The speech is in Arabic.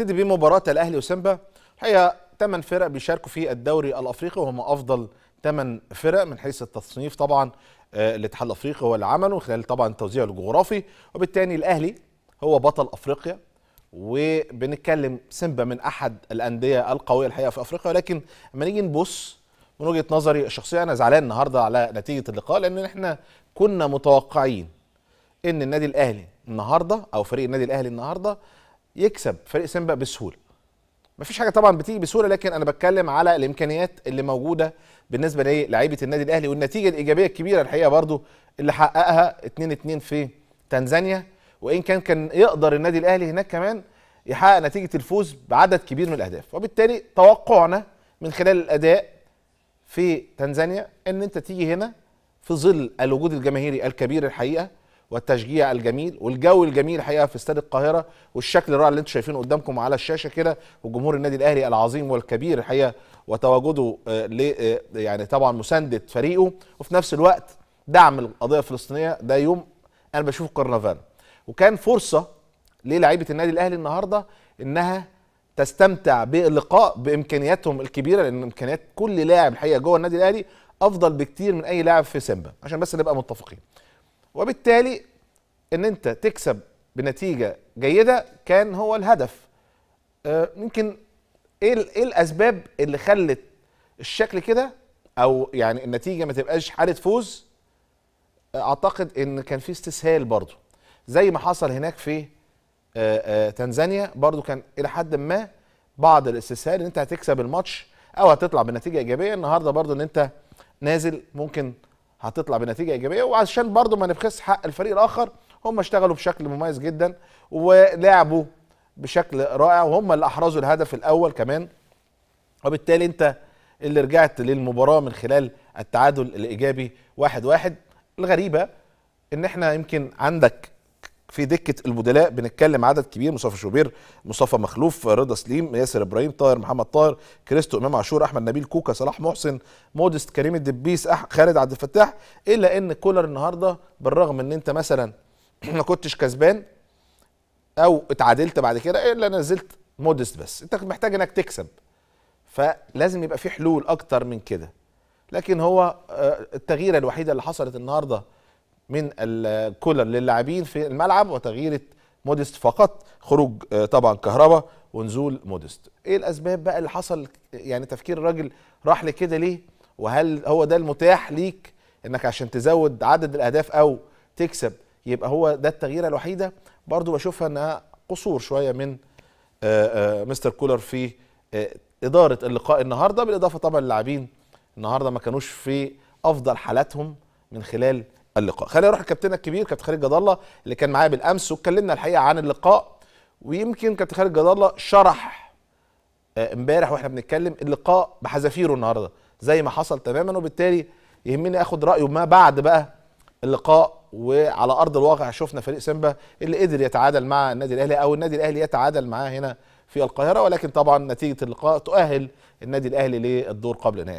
نبتدي بمباراه الاهلي وسيمبا الحقيقه ثمان فرق بيشاركوا في الدوري الافريقي وهم افضل ثمان فرق من حيث التصنيف طبعا آه، الاتحاد الافريقي هو اللي عمله خلال طبعا التوزيع الجغرافي وبالتالي الاهلي هو بطل افريقيا وبنتكلم سيمبا من احد الانديه القويه الحقيقه في افريقيا ولكن لما نيجي نبص من وجهه نظري الشخصيه انا زعلان النهارده على نتيجه اللقاء لان احنا كنا متوقعين ان النادي الاهلي النهارده او فريق النادي الاهلي النهارده يكسب فريق سيمبا بسهوله مفيش حاجه طبعا بتيجي بسهوله لكن انا بتكلم على الامكانيات اللي موجوده بالنسبه للاعيبه النادي الاهلي والنتيجه الايجابيه الكبيره الحقيقه برضو اللي حققها 2 2 في تنزانيا وان كان كان يقدر النادي الاهلي هناك كمان يحقق نتيجه الفوز بعدد كبير من الاهداف وبالتالي توقعنا من خلال الاداء في تنزانيا ان انت تيجي هنا في ظل الوجود الجماهيري الكبير الحقيقه والتشجيع الجميل والجو الجميل حقيقه في استاد القاهره والشكل الرائع اللي انتم شايفينه قدامكم على الشاشه كده وجمهور النادي الاهلي العظيم والكبير الحقيقه وتواجده آه، ل آه، يعني طبعا مسانده فريقه وفي نفس الوقت دعم القضيه الفلسطينيه ده يوم انا بشوفه كرنفال وكان فرصه للاعيبه النادي الاهلي النهارده انها تستمتع باللقاء بامكانياتهم الكبيره لان امكانيات كل لاعب الحقيقه جوه النادي الاهلي افضل بكتير من اي لاعب في سيمبا عشان بس نبقى متفقين وبالتالي ان انت تكسب بنتيجه جيده كان هو الهدف آه، ممكن ايه ايه الاسباب اللي خلت الشكل كده او يعني النتيجه ما تبقاش حاله فوز آه، اعتقد ان كان في استسهال برضه زي ما حصل هناك في آه، تنزانيا برضه كان الى حد ما بعض الاستسهال ان انت هتكسب الماتش او هتطلع بنتيجه ايجابيه النهارده برضه ان انت نازل ممكن هتطلع بنتيجه ايجابيه وعشان برضو ما نبخس حق الفريق الاخر هم اشتغلوا بشكل مميز جدا ولعبوا بشكل رائع وهم اللي احرزوا الهدف الاول كمان وبالتالي انت اللي رجعت للمباراه من خلال التعادل الايجابي واحد واحد الغريبه ان احنا يمكن عندك في دكه البدلاء بنتكلم عدد كبير مصطفى شوبير مصطفى مخلوف رضا سليم ياسر ابراهيم طاهر محمد طاهر كريستو امام عاشور احمد نبيل كوكا صلاح محسن مودست كريم الدبيس خالد عبد الفتاح الا ان كولر النهارده بالرغم ان انت مثلا ما كنتش كسبان او اتعادلت بعد كده الا نزلت مودست بس انت محتاج انك تكسب فلازم يبقى في حلول اكتر من كده لكن هو آه، التغييره الوحيده اللي حصلت النهارده من الكولر للاعبين في الملعب وتغيير موديست فقط خروج آه، طبعا كهربا ونزول موديست ايه الاسباب بقى اللي حصل يعني تفكير الراجل راح لكده ليه وهل هو ده المتاح ليك انك عشان تزود عدد الاهداف او تكسب يبقى هو ده التغييره الوحيده برضو بشوفها انها قصور شويه من آه، آه، مستر كولر في اداره اللقاء النهارده بالاضافه طبعا للاعبين النهارده ما كانوش في افضل حالاتهم من خلال اللقاء خلينا نروح لكابتننا الكبير كابتن خالد جد الله اللي كان معايا بالامس واتكلمنا الحقيقه عن اللقاء ويمكن كابتن خالد جد الله شرح آه، امبارح واحنا بنتكلم اللقاء بحذافيره النهارده زي ما حصل تماما وبالتالي يهمني اخد رايه ما بعد بقى اللقاء وعلى ارض الواقع شفنا فريق سيمبا اللي قدر يتعادل مع النادي الاهلي او النادي الاهلي يتعادل معاه هنا في القاهره ولكن طبعا نتيجه اللقاء تؤهل النادي الاهلي للدور قبل نهائي